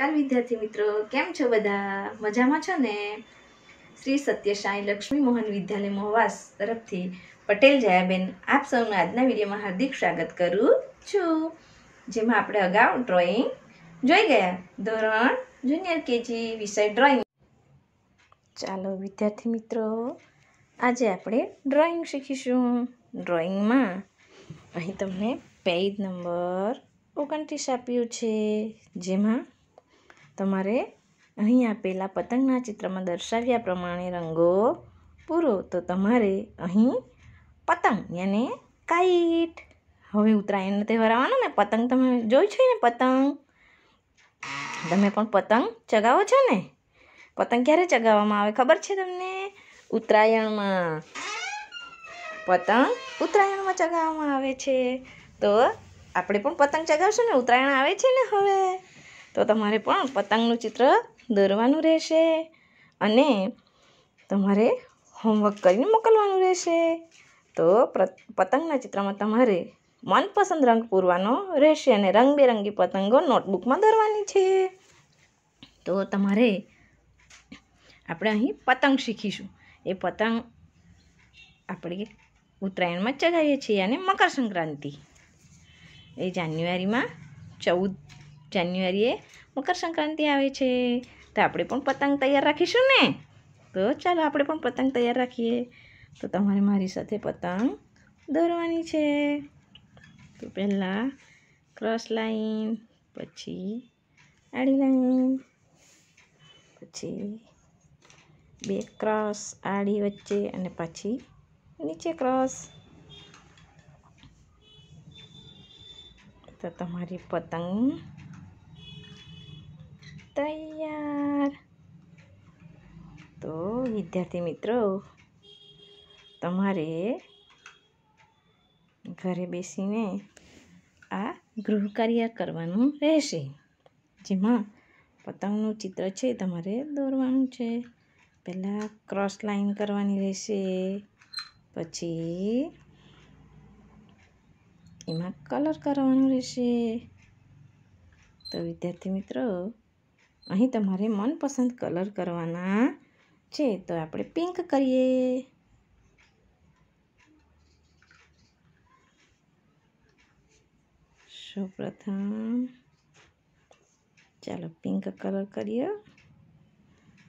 ચાલ વિદ્યાર્થી મિત્રો કેમ છો બધા મજામાં છો ને શ્રી સત્ય લક્ષ્મી મોહન વિદ્યાલય મોહવાસ તરફથી પટેલ જયાબેન આપ સૌનું આજના વિડીયોમાં હાર્દિક સ્વાગત કરું છું જેમાં આપણે અગાઉ ડ્રોઈંગ જોઈ ગયા ધોરણ જુનિયર કેજી વિષય ડ્રોઈંગ ચાલો વિદ્યાર્થી મિત્રો આજે આપણે ડ્રોઈંગ શીખીશું ડ્રોઈંગમાં અહીં તમને પેજ નંબર ઓગણત્રીસ આપ્યું છે જેમાં તમારે અહીં આપેલા પતંગના ચિત્રમાં દર્શાવ્યા પ્રમાણે રંગો પૂરો તો તમારે અહીં પતંગ યાને કાઈટ હવે ઉત્તરાયણના તહેવાર આવવાનો ને પતંગ તમે જોઈ છે ને પતંગ તમે પણ પતંગ ચગાવો છો ને પતંગ ક્યારે ચગાવવામાં આવે ખબર છે તમને ઉત્તરાયણમાં પતંગ ઉત્તરાયણમાં ચગાવવામાં આવે છે તો આપણે પણ પતંગ ચગાવશું ને ઉત્તરાયણ આવે છે ને હવે તો તમારે પણ પતંગનું ચિત્ર દોરવાનું રહેશે અને તમારે હોમવર્ક કરીને મોકલવાનું રહેશે તો પતંગના ચિત્રમાં તમારે મનપસંદ રંગ પૂરવાનો રહેશે અને રંગબેરંગી પતંગો નોટબુકમાં દોરવાની છે તો તમારે આપણે અહીં પતંગ શીખીશું એ પતંગ આપણે ઉત્તરાયણમાં ચગાવીએ છીએ અને મકર સંક્રાંતિ એ જાન્યુઆરીમાં ચૌદ જાન્યુઆરીએ મકર સંક્રાંતિ આવે છે તો આપણે પણ પતંગ તૈયાર રાખીશું ને તો ચાલો આપણે પણ પતંગ તૈયાર રાખીએ તો તમારે મારી સાથે પતંગ દોરવાની છે તો પહેલાં ક્રોસ લાઈન પછી આડી લાઈન પછી બે ક્રોસ આડી વચ્ચે અને પછી નીચે ક્રોસ તો તમારી પતંગ તૈયાર તો વિદ્યાર્થી મિત્રો તમારે ઘરે બેસીને આ ગૃહ કાર્ય કરવાનું રહેશે જેમાં પતંગનું ચિત્ર છે તમારે દોરવાનું છે પહેલાં ક્રોસ લાઈન કરવાની રહેશે પછી એમાં કલર કરવાનો રહેશે તો વિદ્યાર્થી મિત્રો અહીં તમારે મનપસંદ કલર કરવાના છે તો આપણે પિંક કરીએ સૌપ્રથમ ચાલો પિંક કલર કરીએ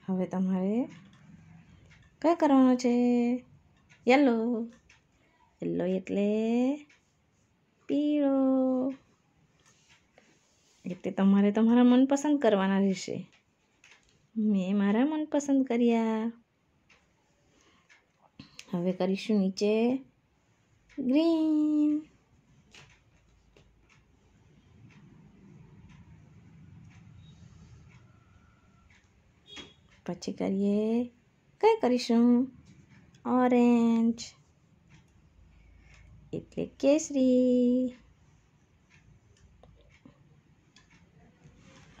હવે તમારે કઈ કરવાનો છે યલો યલો એટલે પીળો એટલે તમારે તમારા મનપસંદ કરવાના રહેશે મેં મારા મનપસંદ કર્યા હવે કરીશું નીચે ગ્રીન પછી કરીએ કઈ કરીશું ઓરેન્જ એટલે કેસરી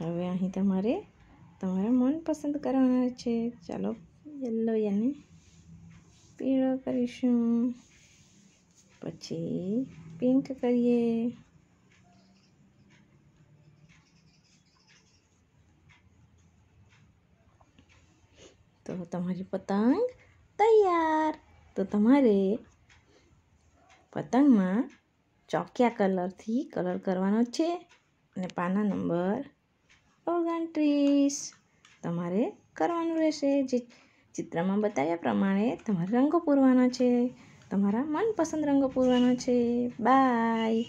હવે અહીં તમારે તમારા મનપસંદ કરવાના છે ચાલો યલો યાને પીળો કરીશું પછી પિંક કરીએ તો તમારી પતંગ તૈયાર તો તમારે પતંગમાં ચોક્યા કલરથી કલર કરવાનો છે અને પાના નંબર ઓગણત્રીસ તમારે કરવાનું રહેશે જે ચિત્રમાં બતાવ્યા પ્રમાણે તમારે રંગો પૂરવાના છે તમારા મનપસંદ રંગો પૂરવાના છે બાય